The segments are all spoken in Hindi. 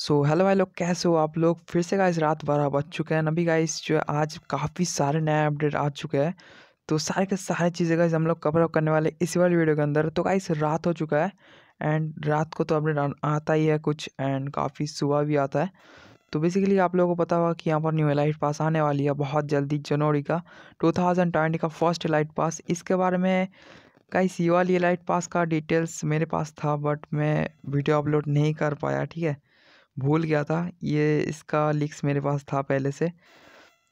सो हेलो भाई लोग कैसे हो आप लोग फिर से गाइस रात बारह बज चुके हैं अभी गाइस जो है आज काफ़ी सारे नए अपडेट आ चुके हैं तो सारे के सारे चीज़ें गाइस हम लोग कवर अप करने वाले इस वाली वीडियो के अंदर तो गाइस रात हो चुका है एंड रात को तो अपडेट आता ही है कुछ एंड काफ़ी सुबह भी आता है तो बेसिकली आप लोगों को पता होगा कि यहाँ पर न्यू लाइट पास आने वाली है बहुत जल्दी जनवरी का टू का फर्स्ट लाइट पास इसके बारे में गाइस ये वाली लाइट पास का डिटेल्स मेरे पास था बट मैं वीडियो अपलोड नहीं कर पाया ठीक है भूल गया था ये इसका लिक्स मेरे पास था पहले से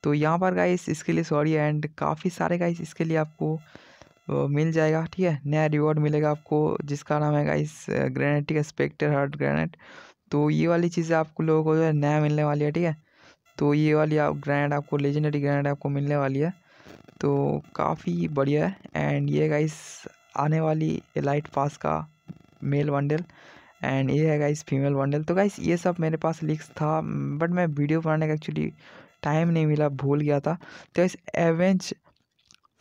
तो यहाँ पर गाइस इसके लिए सॉरी एंड काफ़ी सारे गाइस इसके लिए आपको मिल जाएगा ठीक है नया रिवॉर्ड मिलेगा आपको जिसका नाम है गाइस ग्रेनेटिक स्पेक्टर हार्ट ग्रेनेट तो ये वाली चीज़ें आपको लोगों को जो है नया मिलने वाली है ठीक है तो ये वाली आप ग्रैंड आपको लेजेंडरी ग्रैंड आपको मिलने वाली है तो काफ़ी बढ़िया है एंड ये गाइस आने वाली एलाइट पास का मेल वंडल एंड ये है गाइस फीमेल बंडल तो गाइस ये सब मेरे पास लिक्स था बट मैं वीडियो बनाने का एक्चुअली टाइम नहीं मिला भूल गया था तो इस एवेंज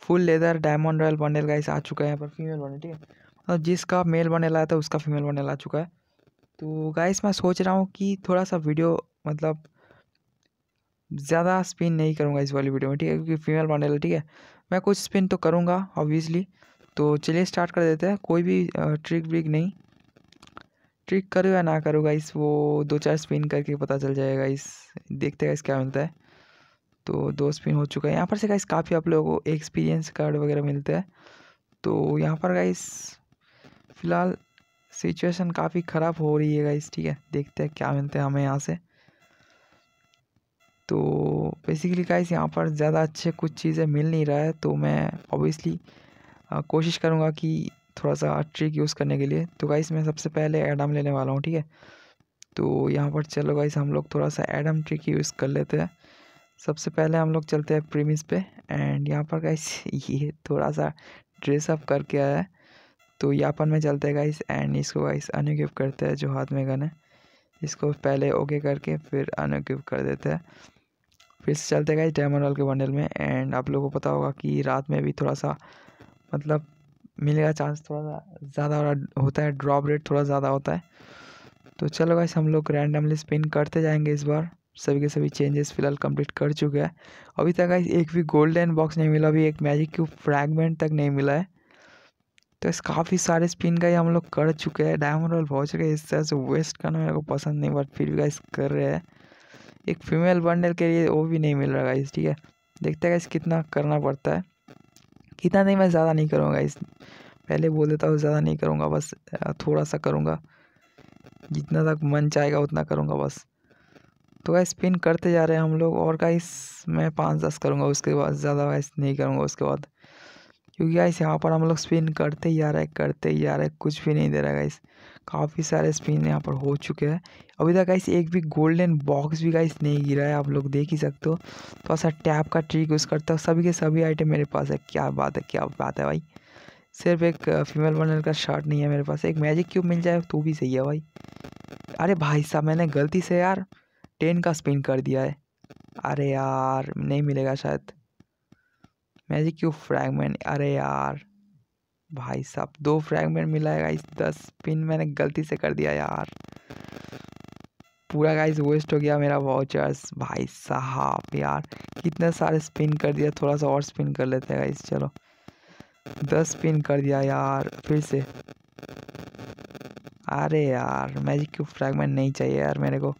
full leather diamond royal bundle guys आ चुका है यहाँ पर फीमेल बंडल ठीक है और जिसका मेल बंडल आया था उसका फीमेल बंडल आ चुका है तो गाइस मैं सोच रहा हूँ कि थोड़ा सा वीडियो मतलब ज़्यादा स्पिन नहीं करूँगा इस वाली वीडियो में ठीक है क्योंकि फीमेल बंडल है ठीक है मैं कुछ स्पिन तो करूँगा ऑब्वियसली तो चलिए स्टार्ट कर देते हैं कोई भी ट्रिक व्रिक नहीं ट्रिक करो या ना करो गाइस वो दो चार स्पिन करके पता चल जाएगा इस देखते गाइस क्या मिलता है तो दो स्पिन हो चुका है यहाँ पर से गाइस काफ़ी आप लोगों को एक्सपीरियंस कार्ड वगैरह मिलते हैं तो यहाँ पर गाइस फ़िलहाल सिचुएशन काफ़ी ख़राब हो रही है गाइस ठीक है देखते हैं क्या मिलते हैं हमें यहाँ से तो बेसिकली गाइस यहाँ पर ज़्यादा अच्छे कुछ चीज़ें मिल नहीं रहा है तो मैं ऑब्वियसली कोशिश करूँगा कि थोड़ा सा ट्रिक यूज़ करने के लिए तो गाइस मैं सबसे पहले एडम लेने वाला हूँ ठीक है तो यहाँ पर चलो गाइस हम लोग थोड़ा सा एडम ट्रिक यूज़ कर लेते हैं सबसे पहले हम लोग चलते हैं प्रीमिस पे एंड यहाँ पर गाइस ये थोड़ा सा ड्रेसअप करके आया है तो यहाँ पर मैं चलते हैं गाइस एंड इसको गाइस अनुक्यूब करते हैं जो हाथ में गन है इसको पहले ओके करके फिर अनुक्यूब कर देते हैं फिर चलते गाइस डायमंड वाल के बंडल में एंड आप लोगों को पता होगा कि रात में भी थोड़ा सा मतलब मिलने का चांस थोड़ा सा ज़्यादा होता है ड्रॉप रेट थोड़ा ज़्यादा होता है तो चलो गाइस हम लोग रैंडमली स्पिन करते जाएंगे इस बार सभी के सभी चेंजेस फिलहाल कंप्लीट कर चुके हैं अभी तक गाइस एक भी गोल्डन बॉक्स नहीं मिला अभी एक मैजिक क्यूब फ्रैगमेंट तक नहीं मिला है तो इस काफ़ी सारे स्पिन का ही हम लोग कर चुके हैं डायमंड रोल चुके हैं इस तरह से वेस्ट करना मेरे को पसंद नहीं बट फिर भी गाइस कर रहे हैं एक फीमेल बंडल के लिए वो भी नहीं मिल रहा गाइस ठीक है देखते हैं गाइस कितना करना पड़ता है इतना नहीं मैं ज़्यादा नहीं करूँगा इस पहले बोल देता हूँ ज़्यादा नहीं करूँगा बस थोड़ा सा करूँगा जितना तक मन चाहेगा उतना करूँगा बस तो गाइस स्पिन करते जा रहे हैं हम लोग और गाइस मैं पाँच दस करूँगा उसके बाद ज़्यादा गाइस नहीं करूँगा उसके बाद क्योंकि गाइस यहाँ पर हम लोग स्पिन करते ही आ रहे करते ही आ रहे है कुछ भी नहीं दे रहा है गाइस काफ़ी सारे स्पिन यहाँ पर हो चुके हैं अभी तक गाइस एक भी गोल्डन बॉक्स भी गाइस नहीं गिरा है आप लोग देख ही सकते हो थोड़ा सा टैप का ट्रिक यूज़ करता हूँ सभी के सभी आइटम मेरे पास है क्या बात है क्या बात है भाई सिर्फ एक फीमेल वर्नर का शर्ट नहीं है मेरे पास एक मैजिक क्यूब मिल जाए तो भी सही है भाई अरे भाई साहब मैंने गलती से यार टेन का स्पिन कर दिया है अरे यार नहीं मिलेगा शायद मैजिक क्यूब फ्रैगमेंट अरे यार भाई साहब दो फ्रैगमेंट मिला है गाइस दस पिन मैंने गलती से कर दिया यार पूरा गाइस वेस्ट हो गया मेरा वाउचर्स भाई साहब यार कितने सारे स्पिन कर दिया थोड़ा सा और स्पिन कर लेते हैं गाइस चलो दस स्पिन कर दिया यार फिर से अरे यार मैजिक क्यूब फ्रैगमेंट नहीं चाहिए यार मेरे को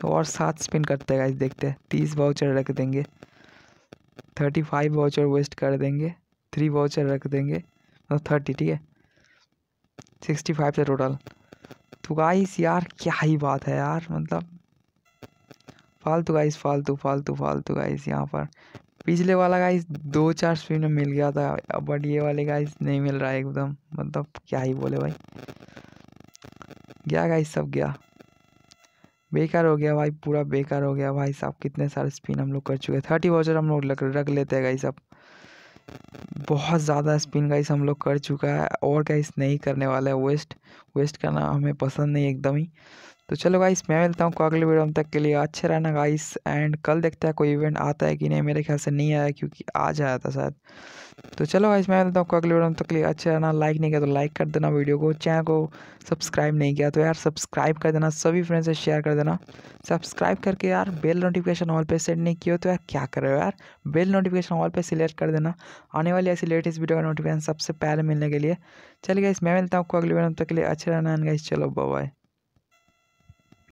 तो और सात स्पिन करते हैं गाइस देखते हैं तीस वाउचर रख देंगे थर्टी फाइव वाउचर वेस्ट कर देंगे थ्री वाउचर रख देंगे मतलब थर्टी ठीक है सिक्सटी फाइव से टोटल तो गाइस यार क्या ही बात है यार मतलब फालतू गाइस फालतू फालतू फालतू गाइस यहाँ पर पिछले वाला गाइस दो चार स्पिन में मिल गया था बट ये वाले गाइस नहीं मिल रहा है एकदम मतलब क्या ही बोले भाई गया गाइस सब गया बेकार हो गया भाई पूरा बेकार हो गया भाई साहब कितने सारे स्पिन हम लोग कर चुके हैं थर्टी वाचर हम लोग रख लेते हैं गाइस अब बहुत ज़्यादा स्पिन गाइस हम लोग कर चुका है और गाइस नहीं करने वाला है वेस्ट वेस्ट करना हमें पसंद नहीं एकदम ही तो चलो गाइस मैं मिलता हूँ को अगले वीडियो में तक के लिए अच्छे रहना गाइस एंड कल देखते हैं कोई इवेंट आता है कि नहीं मेरे ख्याल से नहीं आया क्योंकि आज आया था शायद तो चलो गाइस मैं मिलता हूँ को अगले वीडियो में तक के लिए अच्छे रहना लाइक नहीं किया तो लाइक कर देना वीडियो को चैनल को सब्सक्राइब नहीं किया तो यार सब्सक्राइब कर देना सभी फ्रेंड से शेयर कर देना सब्सक्राइब करके यार बेल नोटिफिकेशन ऑल पर सेट नहीं किया तो यार क्या कर रहे हो यार बेल नोटिफिकेशन ऑल पर सिलेक्ट कर देना आने वाली ऐसी लेटेस्ट वीडियो का नोटिफिकेशन सबसे पहले मिलने के लिए चलिए गाइस मैं मिलता हूँ को अगले वीडियो तक के लिए अच्छे रहना गाइस चलो बाय